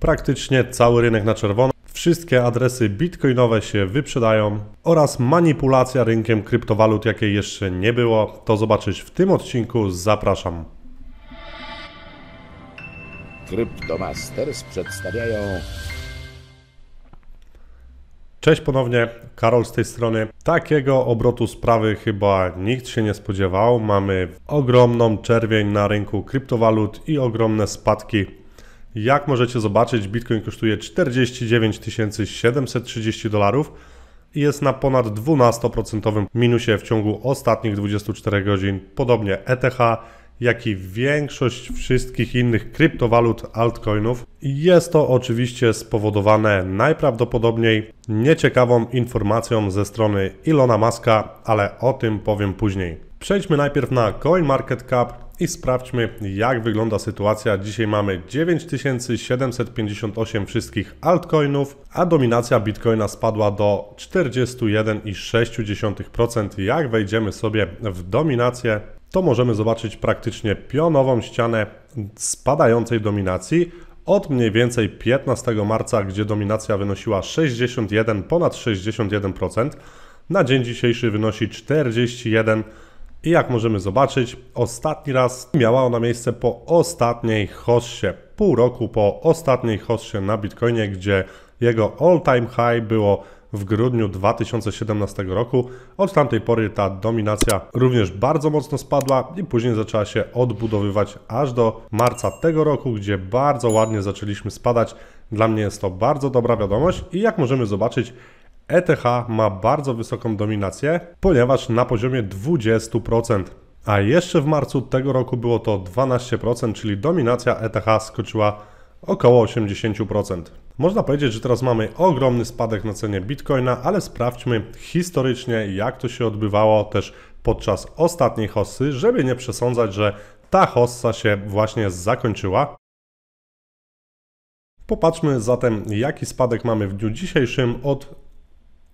praktycznie cały rynek na czerwono. Wszystkie adresy bitcoinowe się wyprzedają oraz manipulacja rynkiem kryptowalut, jakiej jeszcze nie było. To zobaczyć w tym odcinku. Zapraszam. Cryptomasters przedstawiają Cześć ponownie, Karol z tej strony. Takiego obrotu sprawy chyba nikt się nie spodziewał. Mamy ogromną czerwień na rynku kryptowalut i ogromne spadki jak możecie zobaczyć, Bitcoin kosztuje 49 730 dolarów i jest na ponad 12% minusie w ciągu ostatnich 24 godzin. Podobnie ETH, jak i większość wszystkich innych kryptowalut altcoinów. Jest to oczywiście spowodowane najprawdopodobniej nieciekawą informacją ze strony Ilona Maska, ale o tym powiem później. Przejdźmy najpierw na CoinMarketCap, i sprawdźmy, jak wygląda sytuacja. Dzisiaj mamy 9758 wszystkich altcoinów, a dominacja Bitcoina spadła do 41,6%. Jak wejdziemy sobie w dominację, to możemy zobaczyć praktycznie pionową ścianę spadającej dominacji od mniej więcej 15 marca, gdzie dominacja wynosiła 61, ponad 61%. Na dzień dzisiejszy wynosi 41%. I jak możemy zobaczyć, ostatni raz miała ona miejsce po ostatniej hossie, pół roku po ostatniej hossie na Bitcoinie, gdzie jego all-time high było w grudniu 2017 roku. Od tamtej pory ta dominacja również bardzo mocno spadła i później zaczęła się odbudowywać aż do marca tego roku, gdzie bardzo ładnie zaczęliśmy spadać. Dla mnie jest to bardzo dobra wiadomość i jak możemy zobaczyć, ETH ma bardzo wysoką dominację, ponieważ na poziomie 20%. A jeszcze w marcu tego roku było to 12%, czyli dominacja ETH skoczyła około 80%. Można powiedzieć, że teraz mamy ogromny spadek na cenie Bitcoina, ale sprawdźmy historycznie, jak to się odbywało też podczas ostatniej hossy, żeby nie przesądzać, że ta hossa się właśnie zakończyła. Popatrzmy zatem, jaki spadek mamy w dniu dzisiejszym od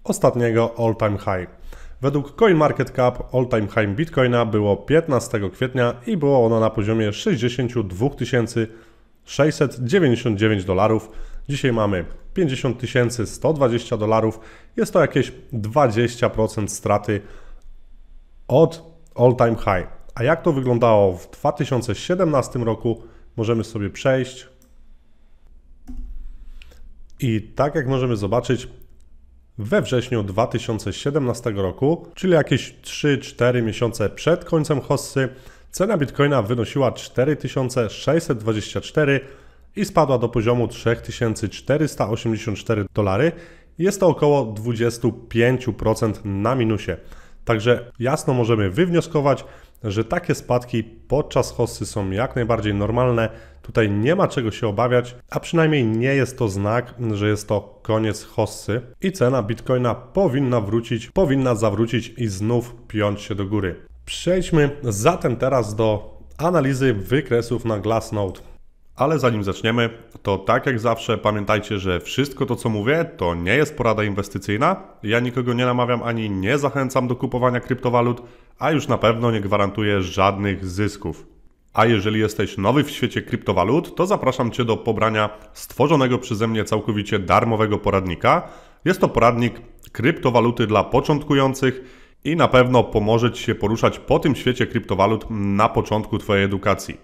ostatniego all-time high. Według CoinMarketCap all-time high Bitcoina było 15 kwietnia i było ono na poziomie 62 699 dolarów. Dzisiaj mamy 50 120 dolarów. Jest to jakieś 20% straty od all-time high. A jak to wyglądało w 2017 roku, możemy sobie przejść. I tak jak możemy zobaczyć, we wrześniu 2017 roku, czyli jakieś 3-4 miesiące przed końcem hossy, cena bitcoina wynosiła 4624 i spadła do poziomu 3484 dolary. Jest to około 25% na minusie. Także jasno możemy wywnioskować, że takie spadki podczas hossy są jak najbardziej normalne Tutaj nie ma czego się obawiać, a przynajmniej nie jest to znak, że jest to koniec hossy i cena bitcoina powinna wrócić, powinna zawrócić i znów piąć się do góry. Przejdźmy zatem teraz do analizy wykresów na Glassnode. Ale zanim zaczniemy, to tak jak zawsze pamiętajcie, że wszystko to co mówię to nie jest porada inwestycyjna. Ja nikogo nie namawiam ani nie zachęcam do kupowania kryptowalut, a już na pewno nie gwarantuję żadnych zysków. A jeżeli jesteś nowy w świecie kryptowalut, to zapraszam Cię do pobrania stworzonego przeze mnie całkowicie darmowego poradnika. Jest to poradnik kryptowaluty dla początkujących i na pewno pomoże Ci się poruszać po tym świecie kryptowalut na początku Twojej edukacji.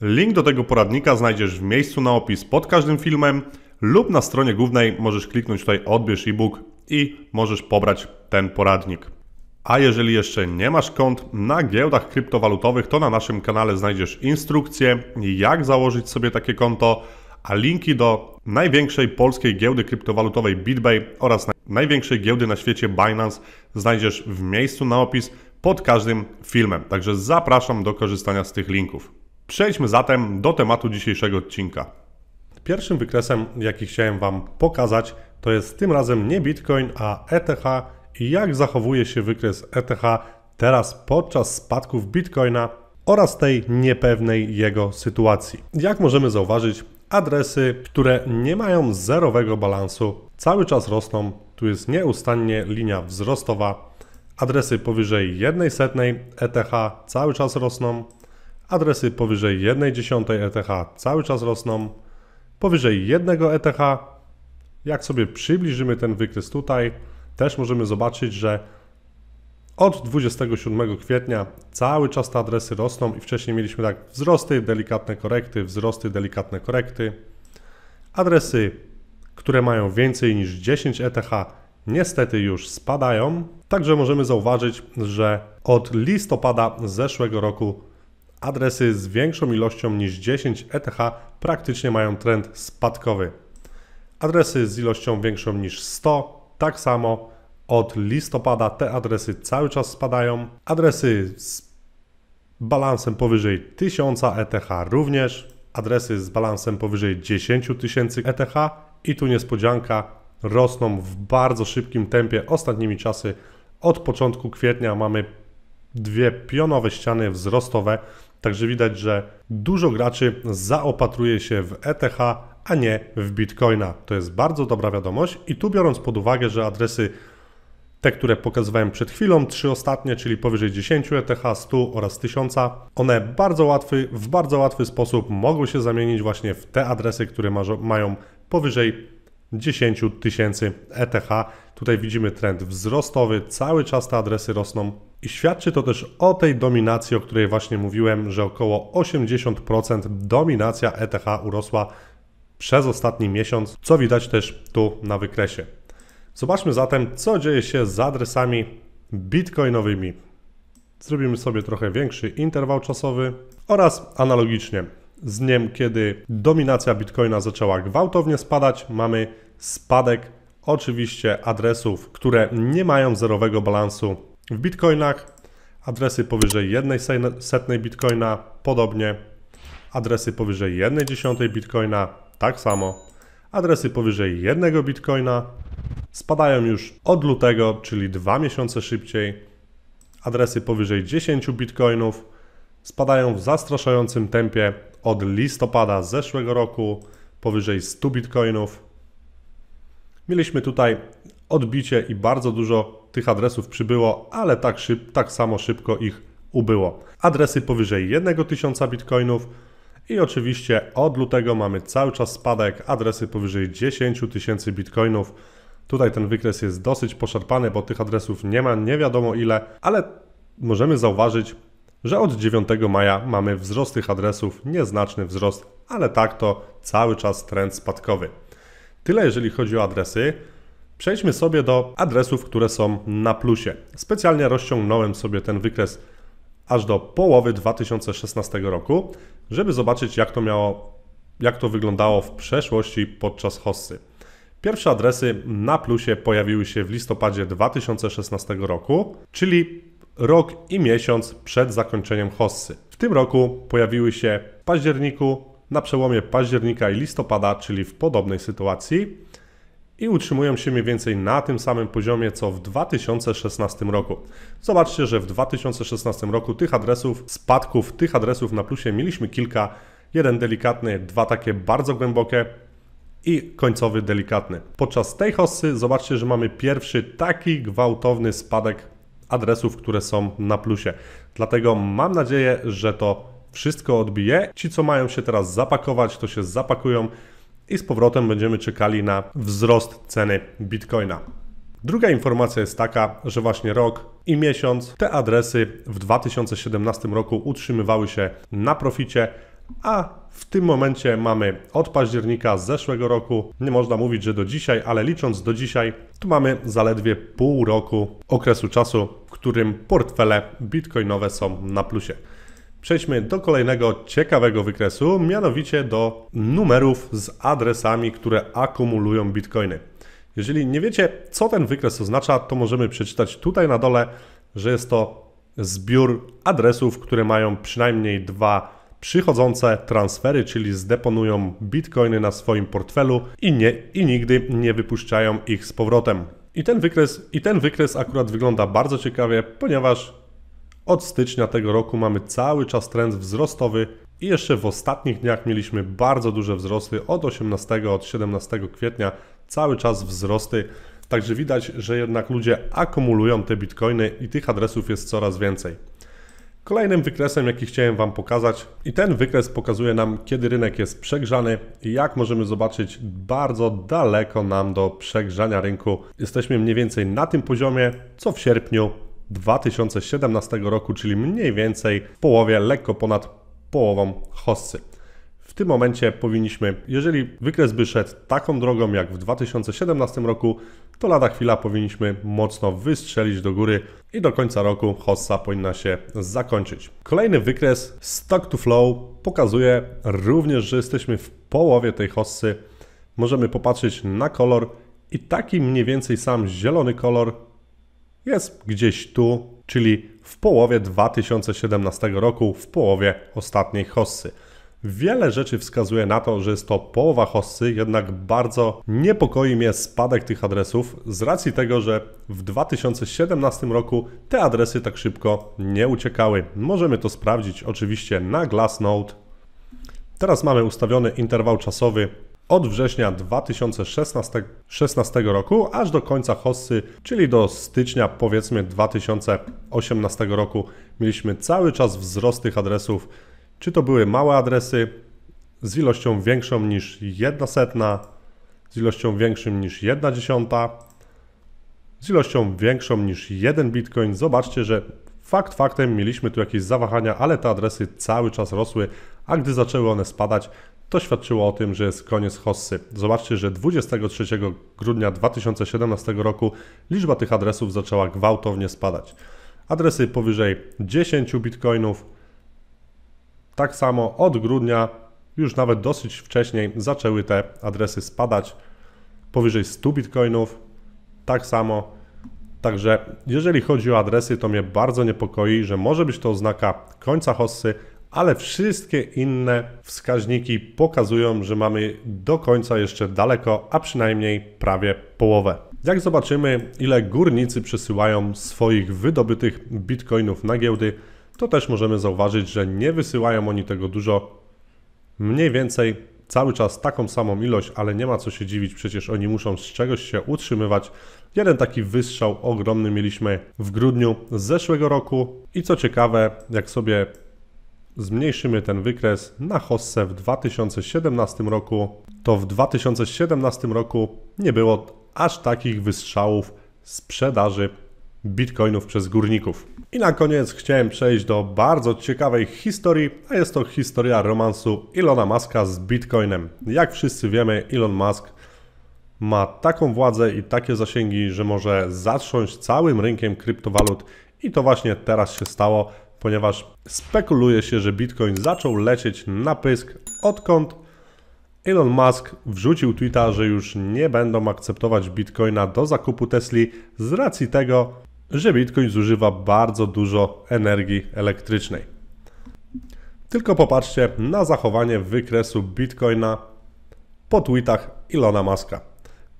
Link do tego poradnika znajdziesz w miejscu na opis pod każdym filmem lub na stronie głównej możesz kliknąć tutaj odbierz e-book i możesz pobrać ten poradnik. A jeżeli jeszcze nie masz kont na giełdach kryptowalutowych, to na naszym kanale znajdziesz instrukcję, jak założyć sobie takie konto, a linki do największej polskiej giełdy kryptowalutowej BitBay oraz największej giełdy na świecie Binance znajdziesz w miejscu na opis pod każdym filmem. Także zapraszam do korzystania z tych linków. Przejdźmy zatem do tematu dzisiejszego odcinka. Pierwszym wykresem, jaki chciałem Wam pokazać, to jest tym razem nie Bitcoin, a ETH i jak zachowuje się wykres ETH teraz podczas spadków Bitcoina oraz tej niepewnej jego sytuacji. Jak możemy zauważyć, adresy, które nie mają zerowego balansu, cały czas rosną. Tu jest nieustannie linia wzrostowa. Adresy powyżej 1 setnej ETH cały czas rosną. Adresy powyżej 1 dziesiątej ETH cały czas rosną. Powyżej 1 ETH, jak sobie przybliżymy ten wykres tutaj, też możemy zobaczyć, że od 27 kwietnia cały czas te adresy rosną i wcześniej mieliśmy tak wzrosty, delikatne korekty, wzrosty, delikatne korekty. Adresy, które mają więcej niż 10 ETH, niestety już spadają. Także możemy zauważyć, że od listopada zeszłego roku adresy z większą ilością niż 10 ETH praktycznie mają trend spadkowy. Adresy z ilością większą niż 100 tak samo od listopada te adresy cały czas spadają. Adresy z balansem powyżej 1000 ETH również. Adresy z balansem powyżej 10 tysięcy ETH i tu niespodzianka rosną w bardzo szybkim tempie ostatnimi czasy. Od początku kwietnia mamy dwie pionowe ściany wzrostowe, także widać, że dużo graczy zaopatruje się w ETH a nie w Bitcoina. To jest bardzo dobra wiadomość i tu biorąc pod uwagę, że adresy te, które pokazywałem przed chwilą, trzy ostatnie, czyli powyżej 10 ETH, 100 oraz 1000, one bardzo łatwy, w bardzo łatwy sposób mogą się zamienić właśnie w te adresy, które mają powyżej 10 tysięcy ETH. Tutaj widzimy trend wzrostowy, cały czas te adresy rosną i świadczy to też o tej dominacji, o której właśnie mówiłem, że około 80% dominacja ETH urosła przez ostatni miesiąc, co widać też tu na wykresie. Zobaczmy zatem, co dzieje się z adresami bitcoinowymi. Zrobimy sobie trochę większy interwał czasowy oraz analogicznie z dniem, kiedy dominacja bitcoina zaczęła gwałtownie spadać, mamy spadek oczywiście adresów, które nie mają zerowego balansu w bitcoinach. Adresy powyżej jednej setnej bitcoina, podobnie adresy powyżej jednej dziesiątej bitcoina, tak samo. Adresy powyżej 1 bitcoina spadają już od lutego, czyli 2 miesiące szybciej. Adresy powyżej 10 bitcoinów spadają w zastraszającym tempie od listopada zeszłego roku powyżej 100 bitcoinów. Mieliśmy tutaj odbicie i bardzo dużo tych adresów przybyło, ale tak, szyb, tak samo szybko ich ubyło. Adresy powyżej 1000 bitcoinów i oczywiście od lutego mamy cały czas spadek, adresy powyżej 10 tysięcy bitcoinów. Tutaj ten wykres jest dosyć poszarpany, bo tych adresów nie ma nie wiadomo ile, ale możemy zauważyć, że od 9 maja mamy wzrost tych adresów, nieznaczny wzrost, ale tak to cały czas trend spadkowy. Tyle jeżeli chodzi o adresy. Przejdźmy sobie do adresów, które są na plusie. Specjalnie rozciągnąłem sobie ten wykres aż do połowy 2016 roku, żeby zobaczyć, jak to miało, jak to wyglądało w przeszłości podczas hossy. Pierwsze adresy na plusie pojawiły się w listopadzie 2016 roku, czyli rok i miesiąc przed zakończeniem hossy. W tym roku pojawiły się w październiku, na przełomie października i listopada, czyli w podobnej sytuacji i utrzymują się mniej więcej na tym samym poziomie co w 2016 roku. Zobaczcie, że w 2016 roku tych adresów, spadków tych adresów na plusie mieliśmy kilka. Jeden delikatny, dwa takie bardzo głębokie, i końcowy delikatny. Podczas tej hossy zobaczcie, że mamy pierwszy taki gwałtowny spadek adresów, które są na plusie. Dlatego mam nadzieję, że to wszystko odbije. Ci, co mają się teraz zapakować, to się zapakują i z powrotem będziemy czekali na wzrost ceny Bitcoina. Druga informacja jest taka, że właśnie rok i miesiąc te adresy w 2017 roku utrzymywały się na proficie, a w tym momencie mamy od października zeszłego roku, nie można mówić, że do dzisiaj, ale licząc do dzisiaj, tu mamy zaledwie pół roku okresu czasu, w którym portfele bitcoinowe są na plusie. Przejdźmy do kolejnego ciekawego wykresu, mianowicie do numerów z adresami, które akumulują bitcoiny. Jeżeli nie wiecie, co ten wykres oznacza, to możemy przeczytać tutaj na dole, że jest to zbiór adresów, które mają przynajmniej dwa przychodzące transfery, czyli zdeponują bitcoiny na swoim portfelu i, nie, i nigdy nie wypuszczają ich z powrotem. I ten, wykres, I ten wykres akurat wygląda bardzo ciekawie, ponieważ od stycznia tego roku mamy cały czas trend wzrostowy i jeszcze w ostatnich dniach mieliśmy bardzo duże wzrosty od 18 od 17 kwietnia cały czas wzrosty. Także widać, że jednak ludzie akumulują te bitcoiny i tych adresów jest coraz więcej. Kolejnym wykresem, jaki chciałem Wam pokazać, i ten wykres pokazuje nam, kiedy rynek jest przegrzany i jak możemy zobaczyć, bardzo daleko nam do przegrzania rynku. Jesteśmy mniej więcej na tym poziomie, co w sierpniu 2017 roku, czyli mniej więcej w połowie, lekko ponad połową hossy. W tym momencie powinniśmy, jeżeli wykres by szedł taką drogą jak w 2017 roku, to lada chwila powinniśmy mocno wystrzelić do góry i do końca roku hossa powinna się zakończyć. Kolejny wykres stock to flow pokazuje również, że jesteśmy w połowie tej hossy. Możemy popatrzeć na kolor i taki mniej więcej sam zielony kolor jest gdzieś tu, czyli w połowie 2017 roku, w połowie ostatniej hossy. Wiele rzeczy wskazuje na to, że jest to połowa hossy, jednak bardzo niepokoi mnie spadek tych adresów z racji tego, że w 2017 roku te adresy tak szybko nie uciekały. Możemy to sprawdzić oczywiście na Glassnode. Teraz mamy ustawiony interwał czasowy od września 2016 roku aż do końca Hossy, czyli do stycznia powiedzmy 2018 roku mieliśmy cały czas wzrost tych adresów. Czy to były małe adresy z ilością większą niż 1 setna, z ilością większym niż 1 dziesiąta, z ilością większą niż 1 bitcoin. Zobaczcie, że Fakt faktem mieliśmy tu jakieś zawahania, ale te adresy cały czas rosły, a gdy zaczęły one spadać, to świadczyło o tym, że jest koniec Hossy. Zobaczcie, że 23 grudnia 2017 roku liczba tych adresów zaczęła gwałtownie spadać. Adresy powyżej 10 bitcoinów. Tak samo od grudnia, już nawet dosyć wcześniej, zaczęły te adresy spadać powyżej 100 bitcoinów. Tak samo. Także jeżeli chodzi o adresy, to mnie bardzo niepokoi, że może być to oznaka końca Hossy, ale wszystkie inne wskaźniki pokazują, że mamy do końca jeszcze daleko, a przynajmniej prawie połowę. Jak zobaczymy, ile górnicy przesyłają swoich wydobytych bitcoinów na giełdy, to też możemy zauważyć, że nie wysyłają oni tego dużo. Mniej więcej cały czas taką samą ilość, ale nie ma co się dziwić, przecież oni muszą z czegoś się utrzymywać. Jeden taki wystrzał ogromny mieliśmy w grudniu zeszłego roku i co ciekawe, jak sobie zmniejszymy ten wykres na Hossę w 2017 roku, to w 2017 roku nie było aż takich wystrzałów sprzedaży bitcoinów przez górników. I na koniec chciałem przejść do bardzo ciekawej historii, a jest to historia romansu Ilona Muska z bitcoinem. Jak wszyscy wiemy, Elon Musk ma taką władzę i takie zasięgi, że może zatrząść całym rynkiem kryptowalut i to właśnie teraz się stało ponieważ spekuluje się, że Bitcoin zaczął lecieć na pysk, odkąd Elon Musk wrzucił tweeta, że już nie będą akceptować Bitcoina do zakupu Tesli z racji tego, że Bitcoin zużywa bardzo dużo energii elektrycznej. Tylko popatrzcie na zachowanie wykresu Bitcoina po tweetach Ilona Muska.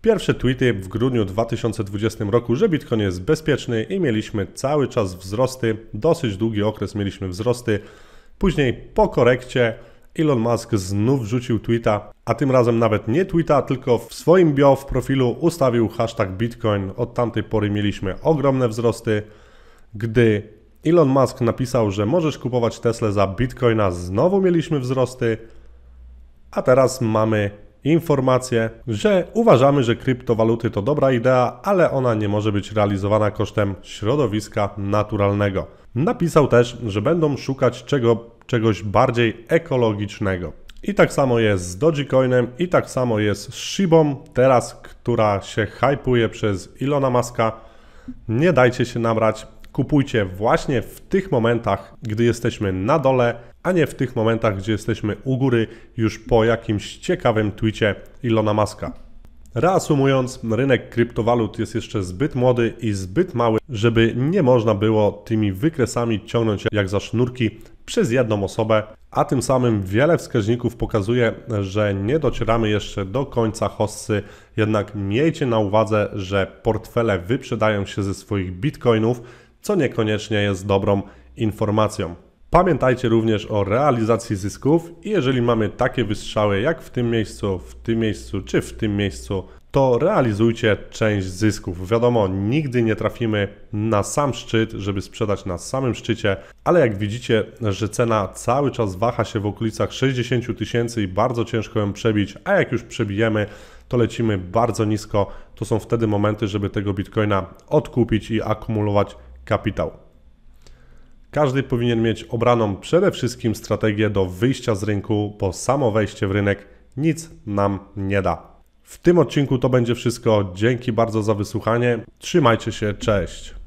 Pierwsze tweety w grudniu 2020 roku, że Bitcoin jest bezpieczny i mieliśmy cały czas wzrosty, dosyć długi okres mieliśmy wzrosty. Później po korekcie Elon Musk znów rzucił tweeta, a tym razem nawet nie tweeta, tylko w swoim bio w profilu ustawił hashtag Bitcoin. Od tamtej pory mieliśmy ogromne wzrosty, gdy Elon Musk napisał, że możesz kupować Tesla za Bitcoina, znowu mieliśmy wzrosty, a teraz mamy informację, że uważamy, że kryptowaluty to dobra idea, ale ona nie może być realizowana kosztem środowiska naturalnego. Napisał też, że będą szukać czego, czegoś bardziej ekologicznego. I tak samo jest z Dogecoinem, i tak samo jest z Shibą, teraz, która się hypuje przez Ilona Maska. Nie dajcie się nabrać, kupujcie właśnie w tych momentach, gdy jesteśmy na dole, a nie w tych momentach, gdzie jesteśmy u góry już po jakimś ciekawym twicie Ilona Maska. Reasumując, rynek kryptowalut jest jeszcze zbyt młody i zbyt mały, żeby nie można było tymi wykresami ciągnąć jak za sznurki przez jedną osobę, a tym samym wiele wskaźników pokazuje, że nie docieramy jeszcze do końca hossy, jednak miejcie na uwadze, że portfele wyprzedają się ze swoich bitcoinów, co niekoniecznie jest dobrą informacją. Pamiętajcie również o realizacji zysków i jeżeli mamy takie wystrzały jak w tym miejscu, w tym miejscu czy w tym miejscu, to realizujcie część zysków. Wiadomo, nigdy nie trafimy na sam szczyt, żeby sprzedać na samym szczycie, ale jak widzicie, że cena cały czas waha się w okolicach 60 tysięcy i bardzo ciężko ją przebić, a jak już przebijemy, to lecimy bardzo nisko. To są wtedy momenty, żeby tego bitcoina odkupić i akumulować kapitał. Każdy powinien mieć obraną przede wszystkim strategię do wyjścia z rynku, bo samo wejście w rynek nic nam nie da. W tym odcinku to będzie wszystko. Dzięki bardzo za wysłuchanie. Trzymajcie się, cześć.